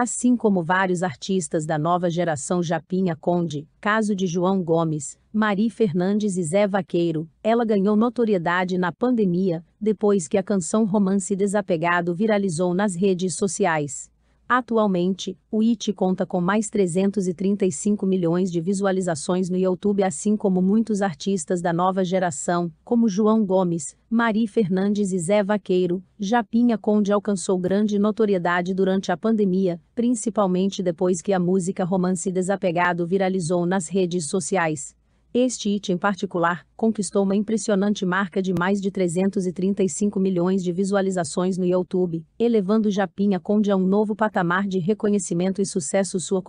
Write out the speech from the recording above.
assim como vários artistas da nova geração Japinha Conde, caso de João Gomes, Mari Fernandes e Zé Vaqueiro, ela ganhou notoriedade na pandemia, depois que a canção Romance Desapegado viralizou nas redes sociais. Atualmente, o IT conta com mais 335 milhões de visualizações no YouTube, assim como muitos artistas da nova geração, como João Gomes, Mari Fernandes e Zé Vaqueiro. Japinha Conde alcançou grande notoriedade durante a pandemia, principalmente depois que a música romance desapegado viralizou nas redes sociais. Este item particular conquistou uma impressionante marca de mais de 335 milhões de visualizações no YouTube, elevando Japinha Conde a um novo patamar de reconhecimento e sucesso sua